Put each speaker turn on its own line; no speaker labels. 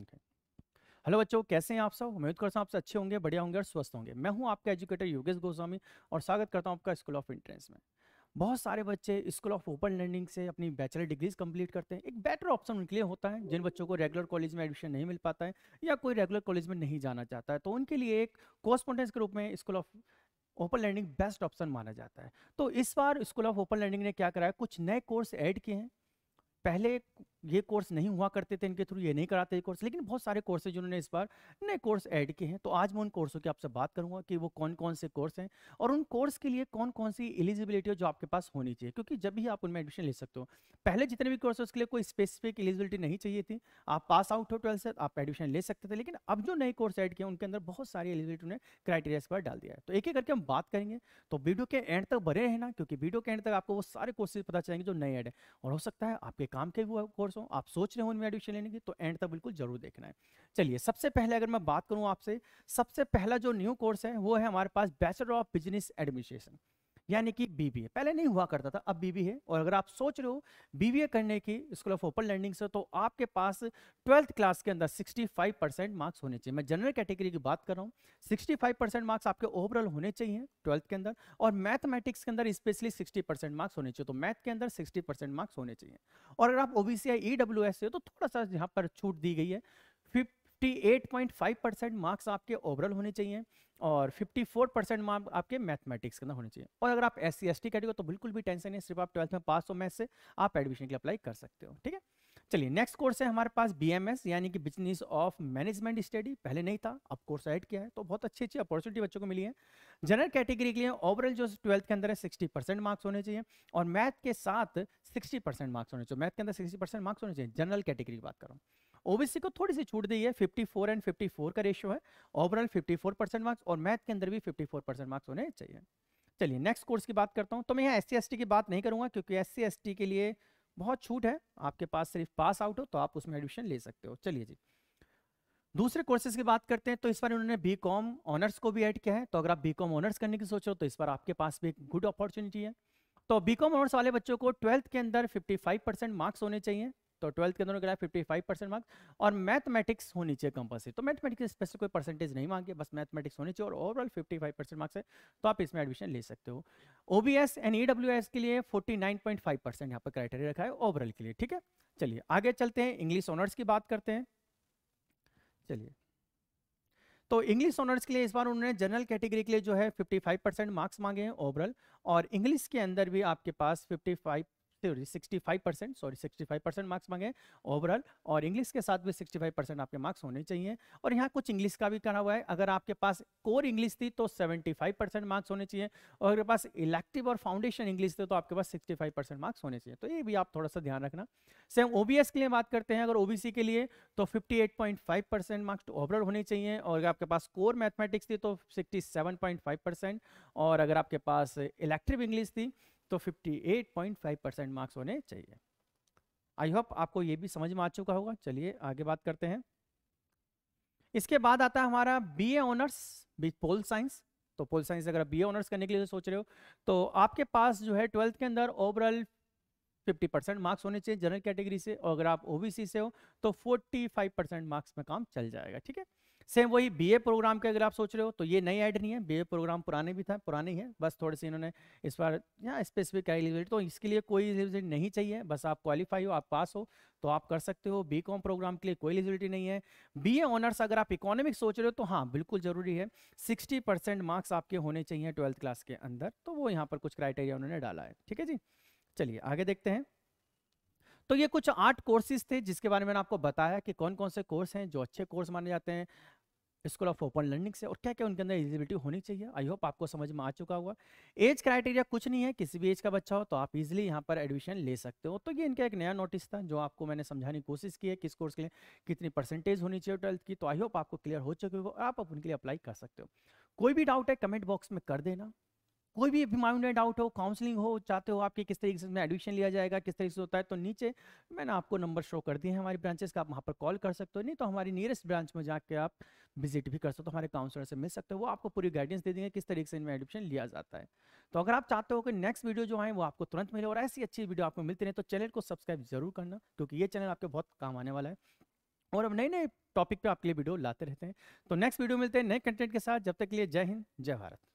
okay hello बच्चों कैसे हैं आप सब उम्मीद करता हूं आपसे अच्छे होंगे बढ़िया होंगे और स्वस्थ होंगे मैं हूँ आपका एजुकेटर योगेश गोस्वामी और स्वागत करता हूँ आपका स्कूल ऑफ एंट्रेंस में बहुत सारे बच्चे स्कूल ऑफ ओपन लर्निंग से अपनी बैचलर डिग्रीज कंप्लीट करते हैं एक बेटर ऑप्शन उनके लिए होता है जिन बच्चों को रेगुलर कॉलेज में एडमिशन नहीं मिल पाता है या कोई रेगुलर कॉलेज में नहीं जाना चाहता है तो उनके लिए एक कॉस्पोंडेंस के रूप में school of open learning best option माना जाता है तो इस बार स्कूल ऑफ ओपन लर्निंग ने क्या करा है कुछ नए कोर्स ऐड किए हैं पहले ये कोर्स नहीं हुआ करते थे इनके थ्रू ये नहीं कराते कोर्स लेकिन बहुत सारे कोर्सेज जिन्होंने इस बार नए कोर्स ऐड किए हैं तो आज मैं उन कोर्सों की आपसे बात करूंगा कि वो कौन कौन से कोर्स हैं और उन कोर्स के लिए कौन कौन सी एलिजिबिलिटी है जो आपके पास होनी चाहिए क्योंकि जब भी आप उनमें एडमिशन ले सकते हो पहले जितने भी कोर्स उसके लिए कोई स्पेसिफिक एलिजिबिलिटी नहीं चाहिए थी आप पास आउट हो ट्वेल्थ से आप एडमिशन ले सकते थे लेकिन अब जो नए कोर्स ऐड किए उनके अंदर बहुत सारी एलिजिबिलिटी उन्हें क्राइटेरिया इस बार डाल दिया है तो एक एक करके हम बात करेंगे तो वीडियो के एंड तक बने रहना क्योंकि वीडियो के एंड तक आपको वो सारे कोर्सेज पता चलेंगे जो नए ऐड है और हो सकता है आपके काम के वो कोर्स हो आप सोच रहे हो उनमें एडमिशन लेने की तो एंड तक बिल्कुल जरूर देखना है चलिए सबसे पहले अगर मैं बात करूँ आपसे सबसे पहला जो न्यू कोर्स है वो है हमारे पास बैचलर ऑफ बिजनेस एडमिनिस्ट्रेशन यानी कि बीबीए पहले नहीं हुआ करता था अब बीबीए है और अगर आप सोच रहे हो बीबीए करने की स्कूल ऑफ ओपन लर्निंग से तो आपके पास ट्वेल्थ क्लास के अंदर 65 परसेंट मार्क्स होने चाहिए मैं जनरल कैटेगरी की बात कर रहा हूँ फाइव परसेंट मार्क्स आपके ओवरऑल होने चाहिए ट्वेल्थ के अंदर और मैथमेटिक्स के अंदर स्पेशली सिक्सटी परसेंट मार्क्स होने चाहिए तो मैथ के अंदर सिक्सटी परसेंट मार्क्स होने चाहिए और अगर आप ओबीसी या ई डब्ल्यू एस से हो तो थोड़ा सा यहाँ पर छूट दी गई है 58.5 परसेंट मार्क्स आपके ओवरऑल होने चाहिए और 54 परसेंट मार्क आपके मैथमेटिक्स के अंदर होने चाहिए और अगर आप S C S T category तो बिल्कुल भी टेंशन नहीं सिर्फ आप ट्वेल्थ में पास हो मैथ से आप एडमिशन के लिए अप्लाई कर सकते हो ठीक है चलिए नेक्स्ट कोर्स है हमारे पास बी एम एस यानी कि बिजनेस ऑफ मैनेजमेंट स्टडी पहले नहीं था अब कोर्स ऐड किया है तो बहुत अच्छी अच्छी अपॉर्चुनिटी बच्चों को मिली है जनरल कैटेगरी के लिए ओवरऑल जो ट्वेल्थ के अंदर है सिक्सटी परसेंट मार्क्स होने चाहिए और मैथ के साथ सिक्सटी परसेंट मार्क्स होने चाहिए मैथ के अंदर सिक्सटी परसेंट मार्क्स होने चाहिए जनरल कैटेगरी की बात करूँ ओबीसी को थोड़ी सी छूट दी है 54 एंड 54 का रेशियो है ओवरऑल 54 परसेंट मार्क्स और मैथ के अंदर भी 54 परसेंट मार्क्स होने चाहिए चलिए नेक्स्ट कोर्स की बात करता हूँ तो मैं यहाँ एस सी की बात नहीं करूँगा क्योंकि एस सी के लिए बहुत छूट है आपके पास सिर्फ पास आउट हो तो आप उसमें एडमिशन ले सकते हो चलिए जी दूसरे कोर्सेज की बात करते हैं तो इस बार उन्होंने बी कॉम ऑनर्स को भी ऐड किया है तो अगर आप बी कॉम ऑनर्स करने की सोच रहे हो तो इस बार आपके पास भी एक गुड अपॉर्चुनिटी है तो बी कॉम ऑनर्स वाले बच्चों को ट्वेल्थ के अंदर 55 परसेंट मार्क्स होने चाहिए तो ट्वेल्थ के अंदर ग्राफ फिफ्टी फाइव परसेंट मार्क्स और मैथमेटिक्स होनी चाहिए कंपलसरी तो मैथमेटिक्स स्पेशल कोई परसेंटेज नहीं मांगे बस मैथमेटिक्स होनी चाहिए और overall fifty five percent marks है तो आप इसमें एडमिशन ले सकते हो O B S and E W S के लिए forty nine point five percent यहाँ पर क्राइटेरिया रखा है ओवरऑल के लिए ठीक है चलिए आगे चलते हैं इंग्लिश ऑनर्स की बात करते हैं चलिए तो इंग्लिश ऑनर्स के लिए इस बार उन्होंने जनरल कैटेगरी के लिए जो है 55 परसेंट मार्क्स मांगे हैं ओवरऑल और इंग्लिश के अंदर भी आपके पास 55 सकते theory 65 percent sorry 65 percent marks मांगे ओवरऑल और इंग्लिश के साथ भी 65 परसेंट आपके मार्क्स होने चाहिए और यहाँ कुछ इंग्लिश का भी करा हुआ है अगर आपके पास कोर इंग्लिश थी तो 75 परसेंट मार्क्स होने चाहिए और अगर पास इलेक्टिव और फाउंडेशन इंग्लिश थे तो आपके पास 65 परसेंट मार्क्स होने चाहिए तो ये भी आप थोड़ा सा ध्यान रखना सेम ओबीएस के लिए बात करते हैं अगर ओबीसी के लिए तो 58.5 परसेंट मार्क्स ओवरऑल होने चाहिए और अगर आपके पास कोर मैथमेटिक्स थी तो 67.5 परसेंट और अगर आपके पास इलेक्टिव इंग्लिश थी तो 58.5 परसेंट मार्क्स होने चाहिए आई होप आपको ये भी समझ में आ चुका होगा चलिए आगे बात करते हैं इसके बाद आता है हमारा BA honours with pol science तो पोल साइंस अगर आप बी ऑनर्स करने के लिए सोच रहे हो तो आपके पास जो है ट्वेल्थ के अंदर ओवरऑल 50 परसेंट मार्क्स होने चाहिए जनरल कैटेगरी से और अगर आप ओबीसी से हो तो 45 परसेंट मार्क्स में काम चल जाएगा ठीक है सेम वही बीए प्रोग्राम के अगर आप सोच रहे हो तो ये नई ऐड नहीं है बीए प्रोग्राम पुराने भी था पुराने ही है बस थोड़े से इन्होंने इस बार यहाँ स्पेसिफिक एलिजिबिलिटी तो इसके लिए कोई एलिजिबिलिटी नहीं चाहिए बस आप क्वालिफाई हो आप पास हो तो आप कर सकते हो बी प्रोग्राम के लिए कोई एलिजिबिलिटी नहीं है बी ऑनर्स अगर आप इकोनॉमिक्स सोच रहे हो तो हाँ बिल्कुल जरूरी है सिक्सटी मार्क्स आपके होने चाहिए ट्वेल्थ क्लास के अंदर तो वो यहाँ पर कुछ क्राइटेरिया उन्होंने डाला है ठीक है जी चलिए आगे देखते हैं तो ये कुछ आठ कोर्सेज थे जिसके बारे में आपको बताया कि कौन कौन से कोर्स हैं जो अच्छे कोर्स माने जाते हैं स्कूल ऑफ ओपन लर्निंग से और क्या क्या उनके अंदर एलिजिबिलिटी होनी चाहिए आई होप आपको समझ में आ चुका होगा एज क्राइटेरिया कुछ नहीं है किसी भी एज का बच्चा हो तो आप इजीली यहाँ पर एडमिशन ले सकते हो तो ये इनका एक नया नोटिस था जो आपको मैंने समझाने की कोशिश की है किस कोर्स के लिए कितनी परसेंटेज होनी चाहिए ट्वेल्थ की तो आई होप आपको क्लियर हो चुके हो आप, आप उनके लिए अप्लाई कर सकते हो कोई भी डाउट है कमेंट बॉक्स में कर देना कोई भी माइंड में डाउट हो काउंसलिंग हो चाहते हो आपके किस तरीके से एडमिशन लिया जाएगा किस तरीके से होता है तो नीचे मैंने आपको नंबर शो कर दिए हैं हमारी ब्रांचेस का आप वहाँ पर कॉल कर सकते हो नहीं तो हमारी नियरेस्ट ब्रांच में जाके आप विजिट भी कर सकते हो हमारे काउंसलर से मिल सकते हो वो आपको पूरी गाइडेंस दे देंगे किस तरीके से इनमें एडमिशन लिया जाता है तो अगर आप चाहते हो कि नेक्स्ट वीडियो जो आए वो आपको तुरंत मिले और ऐसी अच्छी वीडियो आपको मिलती रहे तो चैनल को सब्सक्राइब जरूर करना क्योंकि ये चैनल आपके बहुत काम आने वाला है और अब नए नए टॉपिक पर आपके लिए वीडियो लाते रहते हैं तो नेक्स्ट वीडियो मिलते हैं नए कंटेंट के साथ जब तक के लिए जय हिंद जय भारत